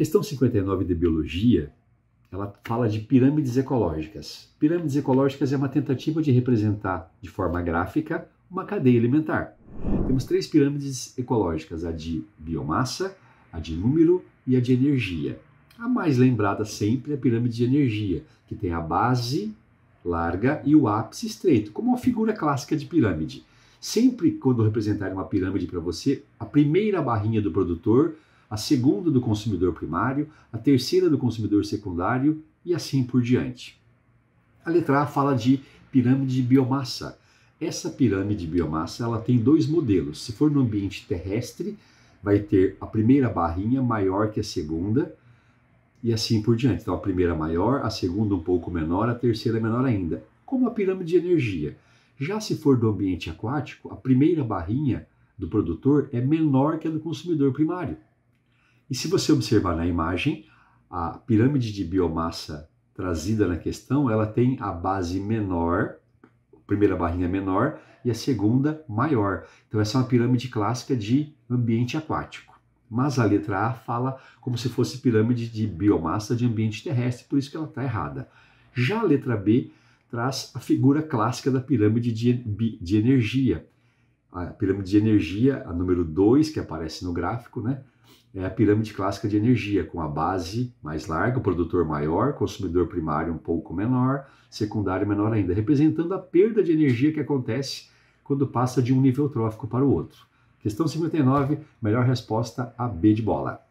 questão 59 de biologia, ela fala de pirâmides ecológicas. Pirâmides ecológicas é uma tentativa de representar de forma gráfica uma cadeia alimentar. Temos três pirâmides ecológicas: a de biomassa, a de número e a de energia. A mais lembrada sempre é a pirâmide de energia, que tem a base larga e o ápice estreito, como uma figura clássica de pirâmide. Sempre quando representar uma pirâmide para você, a primeira barrinha do produtor a segunda do consumidor primário, a terceira do consumidor secundário e assim por diante. A letra A fala de pirâmide de biomassa. Essa pirâmide de biomassa ela tem dois modelos. Se for no ambiente terrestre, vai ter a primeira barrinha maior que a segunda e assim por diante. Então a primeira maior, a segunda um pouco menor, a terceira menor ainda, como a pirâmide de energia. Já se for do ambiente aquático, a primeira barrinha do produtor é menor que a do consumidor primário. E se você observar na imagem, a pirâmide de biomassa trazida na questão, ela tem a base menor, a primeira barrinha menor e a segunda maior. Então essa é uma pirâmide clássica de ambiente aquático. Mas a letra A fala como se fosse pirâmide de biomassa de ambiente terrestre, por isso que ela está errada. Já a letra B traz a figura clássica da pirâmide de, de energia. A pirâmide de energia, a número 2, que aparece no gráfico, né? é a pirâmide clássica de energia, com a base mais larga, o produtor maior, consumidor primário um pouco menor, secundário menor ainda, representando a perda de energia que acontece quando passa de um nível trófico para o outro. Questão 59, melhor resposta a B de bola.